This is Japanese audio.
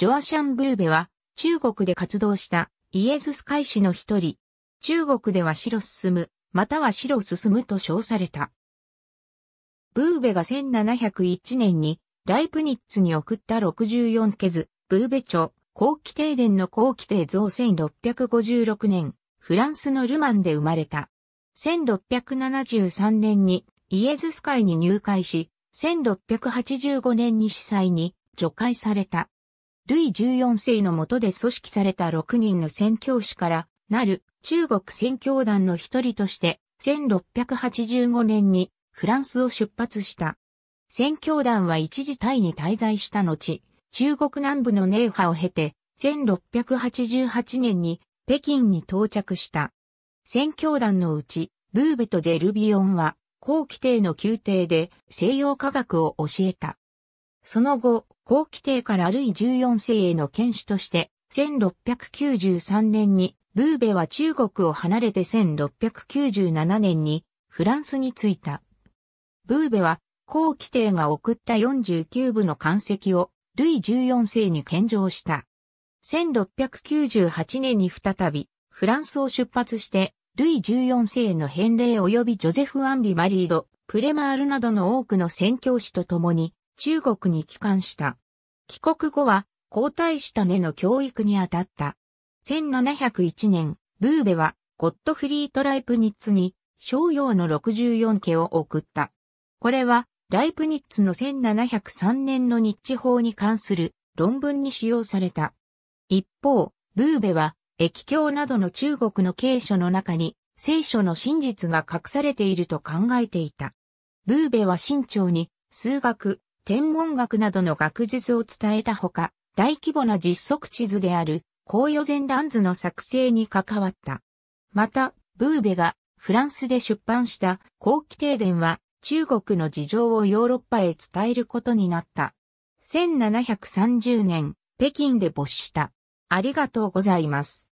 ジョアシャン・ブーベは、中国で活動したイエズス会士の一人。中国では白進む、または白進むと称された。ブーベが1701年にライプニッツに送った64ケズ、ブーベ著、後期停電の後期定造1656年、フランスのルマンで生まれた。1673年にイエズス会に入会し、1685年に司祭に除会された。ルイ14世の下で組織された6人の宣教師からなる中国宣教団の一人として1685年にフランスを出発した。宣教団は一時タイに滞在した後、中国南部の寧波を経て1688年に北京に到着した。宣教団のうち、ブーベとジェルビオンは、後期帝の宮廷で西洋科学を教えた。その後、後期帝からルイ14世への剣士として、1693年に、ブーベは中国を離れて1697年に、フランスに着いた。ブーベは、後期帝が送った49部の艦石を、ルイ14世に献上した。1698年に再び、フランスを出発して、ルイ14世の返礼及びジョゼフ・アンリ・マリード、プレマールなどの多くの宣教師と共に、中国に帰還した。帰国後は、皇太子種の教育に当たった。1701年、ブーベは、ゴットフリート・ライプニッツに、商用の64家を送った。これは、ライプニッツの1703年の日地法に関する論文に使用された。一方、ブーベは、液経などの中国の経書の中に、聖書の真実が隠されていると考えていた。ブーベは慎重に、数学、天文学などの学術を伝えたほか、大規模な実測地図である、高予前覧図の作成に関わった。また、ブーベがフランスで出版した後期停電は中国の事情をヨーロッパへ伝えることになった。1730年、北京で没した。ありがとうございます。